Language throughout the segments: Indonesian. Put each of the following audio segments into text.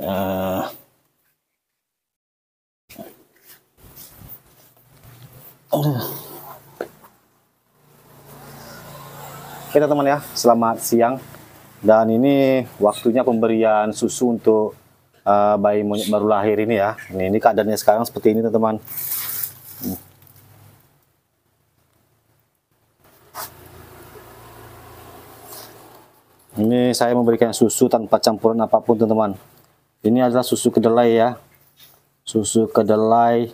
uh, Oke teman ya, selamat siang. Dan ini waktunya pemberian susu untuk uh, bayi monyet baru lahir ini ya. Ini, ini keadaannya sekarang seperti ini teman-teman. Ini saya memberikan susu tanpa campuran apapun teman-teman ini adalah susu kedelai ya susu kedelai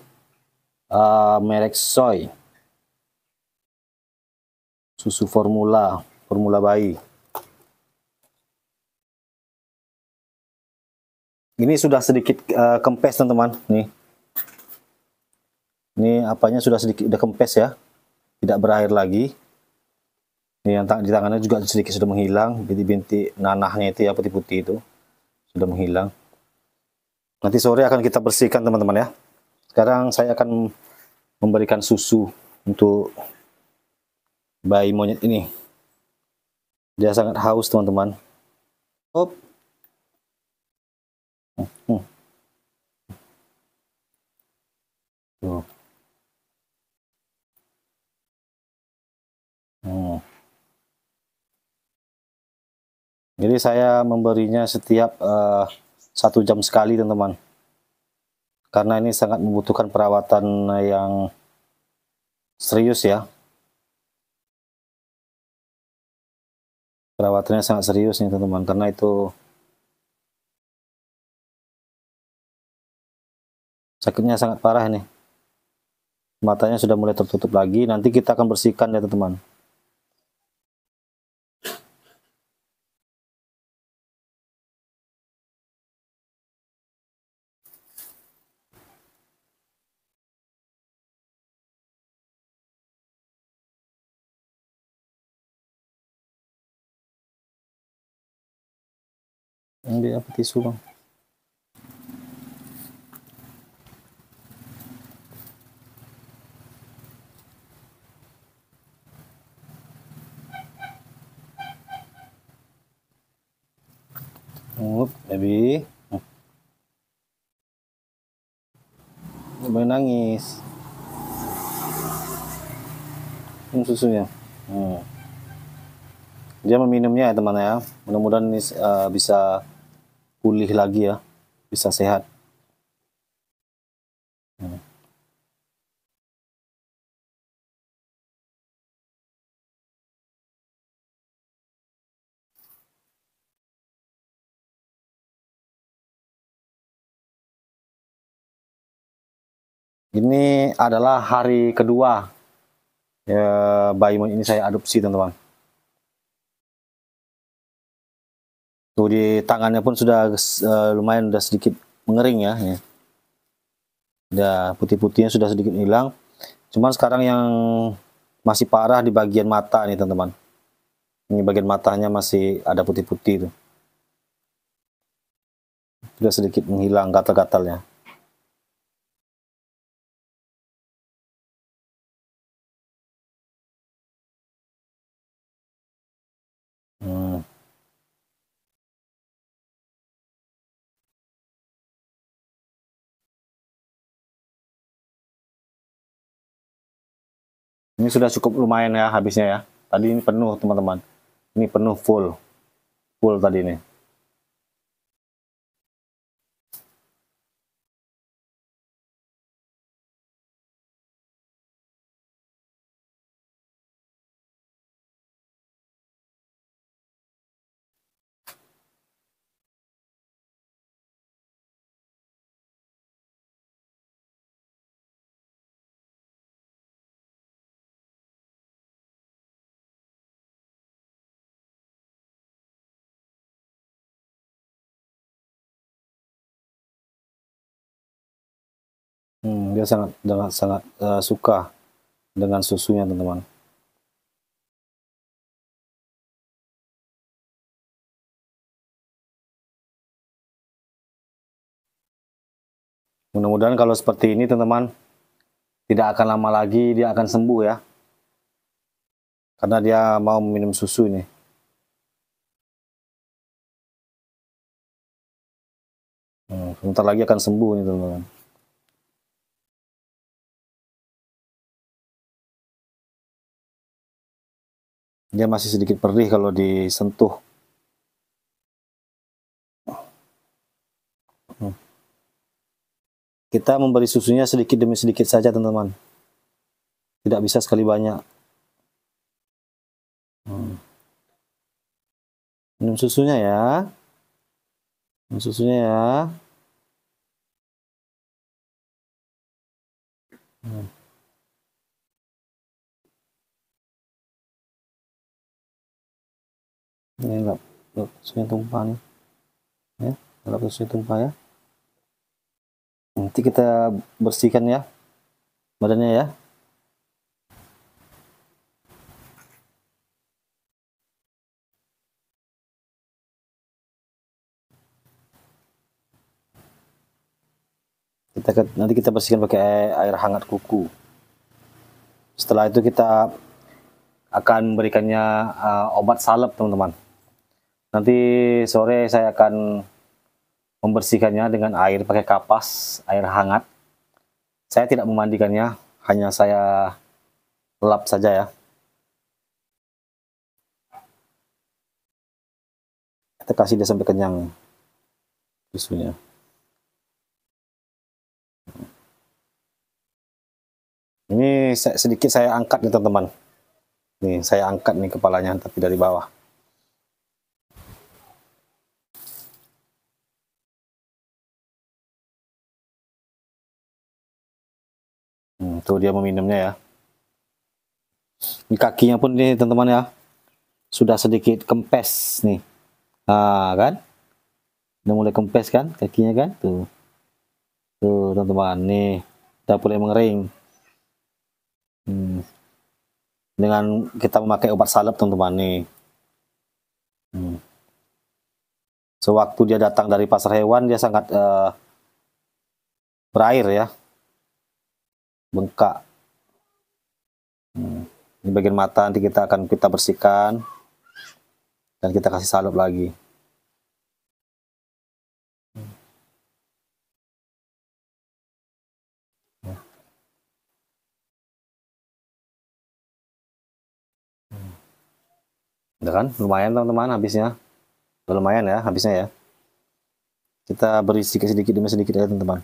uh, merek soy susu formula formula bayi ini sudah sedikit uh, kempes teman-teman nih ini apanya sudah sedikit udah kempes ya tidak berakhir lagi ini yang di tangannya juga sedikit sudah menghilang jadi binti nanahnya itu ya putih-putih itu sudah menghilang Nanti sore akan kita bersihkan teman-teman ya. Sekarang saya akan memberikan susu untuk bayi monyet ini. Dia sangat haus teman-teman. Hop. Hmm. Hmm. Jadi saya memberinya setiap uh, satu jam sekali teman-teman karena ini sangat membutuhkan perawatan yang serius ya perawatannya sangat serius nih teman-teman karena itu sakitnya sangat parah ini matanya sudah mulai tertutup lagi nanti kita akan bersihkan ya teman-teman ambil apa tisu bang Up, baby. Boleh nangis. Minum susunya. Hmm. Dia meminumnya ya teman ya. Mudah-mudahan ini uh, bisa pulih lagi ya, bisa sehat. Ini adalah hari kedua ya, bayi ini saya adopsi teman-teman. Tuh di tangannya pun sudah uh, lumayan sudah sedikit mengering ya. ya. ya putih-putihnya sudah sedikit hilang. Cuman sekarang yang masih parah di bagian mata nih teman-teman. Ini bagian matanya masih ada putih-putih tuh. Sudah sedikit menghilang gatal-gatalnya. Ini sudah cukup lumayan ya habisnya ya. Tadi ini penuh teman-teman. Ini penuh full. Full tadi ini. Hmm, dia sangat sangat sangat uh, eh, suka dengan susunya teman-teman. Mudah-mudahan kalau seperti ini teman-teman tidak akan lama lagi dia akan sembuh ya. Karena dia mau minum susu ini. Hmm, sebentar lagi akan sembuh nih teman-teman. dia masih sedikit perih kalau disentuh. Hmm. Kita memberi susunya sedikit demi sedikit saja teman-teman. Tidak bisa sekali banyak. Hmm. Minum susunya ya. Minum susunya ya. Hmm. ini enggak sesuai tumpah nih ya Kalau sesuai tumpah ya nanti kita bersihkan ya badannya ya kita nanti kita bersihkan pakai air hangat kuku setelah itu kita akan memberikannya uh, eh, obat salep teman-teman Nanti sore saya akan membersihkannya dengan air pakai kapas, air hangat. Saya tidak memandikannya, hanya saya lap saja ya. Kita kasih dia sampai kenyang susunya. Ini sedikit saya angkat nih teman-teman. Nih saya angkat nih kepalanya tapi dari bawah. Hmm, tuh dia meminumnya ya. Di kakinya pun ini teman-teman ya. Sudah sedikit kempes nih. Nah kan? Udah mulai kempes kan kakinya kan? Tuh. Tuh teman-teman nih. Udah mulai mengering. Hmm. Dengan kita memakai obat salep teman-teman nih. Hmm. Sewaktu dia datang dari pasar hewan dia sangat uh, berair ya bengkak. Hmm. Ini bagian mata nanti kita akan kita bersihkan dan kita kasih salep lagi. Udah kan? Lumayan teman-teman habisnya. Udah lumayan ya habisnya ya. Kita beri sedikit demi sedikit ya teman-teman.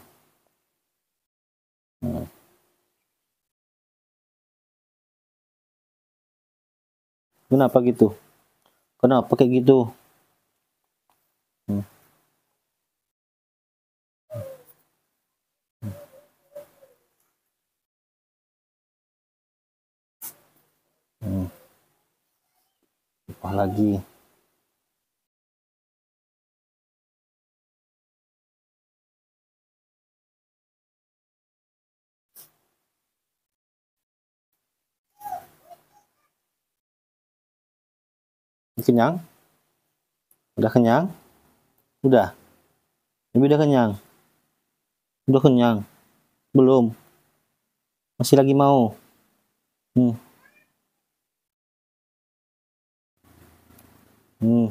Hmm. Kenapa gitu? Kenapa kayak gitu? Hmm. Hmm. hmm. Apa lagi? kenyang udah kenyang udah Ini udah kenyang udah kenyang belum masih lagi mau hmm hmm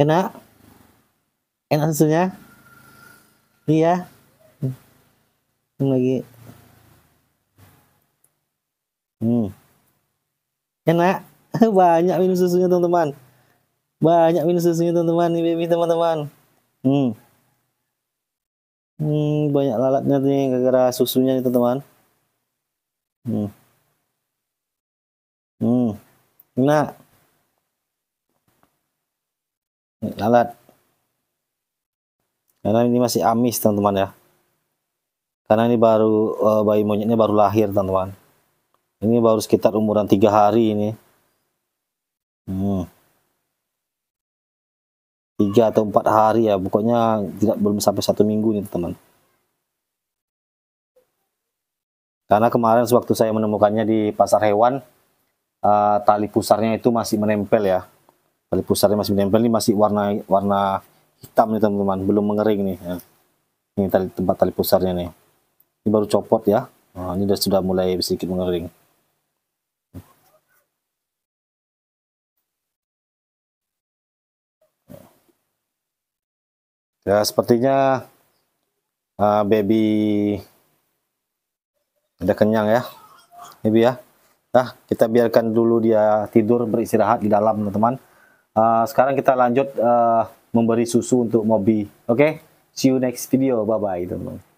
enak enak susunya iya hmm. lagi hmm enak banyak minum susunya teman-teman banyak minum susunya teman-teman ini baby teman-teman hmm. hmm banyak lalatnya nih gara-gara susunya nih teman-teman hmm. hmm enak lalat karena ini masih amis teman-teman ya karena ini baru uh, bayi monyetnya baru lahir teman-teman ini baru sekitar umuran tiga hari ini hmm. tiga atau empat hari ya pokoknya tidak belum sampai satu minggu nih teman karena kemarin sewaktu saya menemukannya di pasar hewan uh, tali pusarnya itu masih menempel ya tali pusarnya masih menempel ini masih warna warna hitam nih teman-teman belum mengering nih ya. ini tali tempat tali pusarnya nih ini baru copot ya nah, ini sudah mulai sedikit mengering ya sepertinya uh, baby udah kenyang ya baby ya nah kita biarkan dulu dia tidur beristirahat di dalam teman-teman uh, sekarang kita lanjut uh, memberi susu untuk mobi oke okay? see you next video bye bye teman-teman